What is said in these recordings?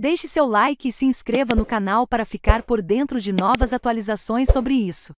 Deixe seu like e se inscreva no canal para ficar por dentro de novas atualizações sobre isso.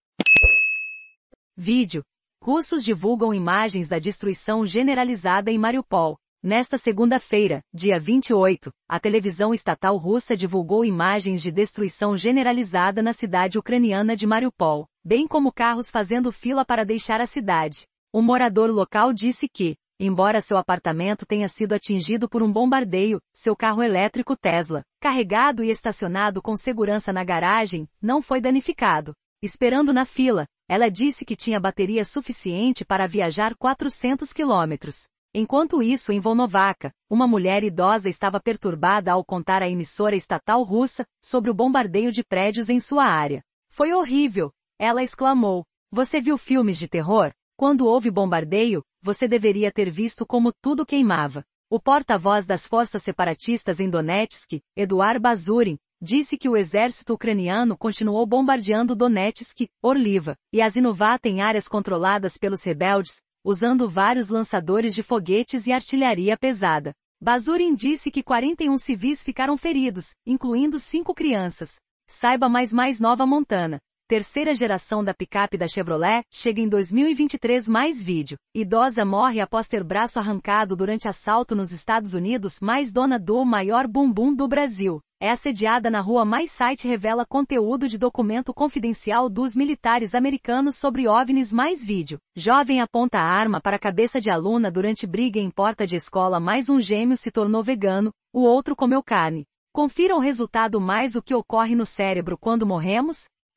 Vídeo. Russos divulgam imagens da destruição generalizada em Mariupol. Nesta segunda-feira, dia 28, a televisão estatal russa divulgou imagens de destruição generalizada na cidade ucraniana de Mariupol, bem como carros fazendo fila para deixar a cidade. Um morador local disse que Embora seu apartamento tenha sido atingido por um bombardeio, seu carro elétrico Tesla, carregado e estacionado com segurança na garagem, não foi danificado. Esperando na fila, ela disse que tinha bateria suficiente para viajar 400 quilômetros. Enquanto isso, em Volnovaca, uma mulher idosa estava perturbada ao contar à emissora estatal russa sobre o bombardeio de prédios em sua área. Foi horrível! Ela exclamou. Você viu filmes de terror? Quando houve bombardeio, você deveria ter visto como tudo queimava. O porta-voz das forças separatistas em Donetsk, Eduard Bazurin, disse que o exército ucraniano continuou bombardeando Donetsk, Orliva e Azinovat em áreas controladas pelos rebeldes, usando vários lançadores de foguetes e artilharia pesada. Bazurin disse que 41 civis ficaram feridos, incluindo cinco crianças. Saiba mais mais Nova Montana terceira geração da picape da Chevrolet, chega em 2023 mais vídeo. Idosa morre após ter braço arrancado durante assalto nos Estados Unidos, mais dona do maior bumbum do Brasil. É assediada na rua mais site revela conteúdo de documento confidencial dos militares americanos sobre OVNIs mais vídeo. Jovem aponta arma para a cabeça de aluna durante briga em porta de escola mais um gêmeo se tornou vegano, o outro comeu carne. Confira o resultado mais o que ocorre no cérebro quando morremos,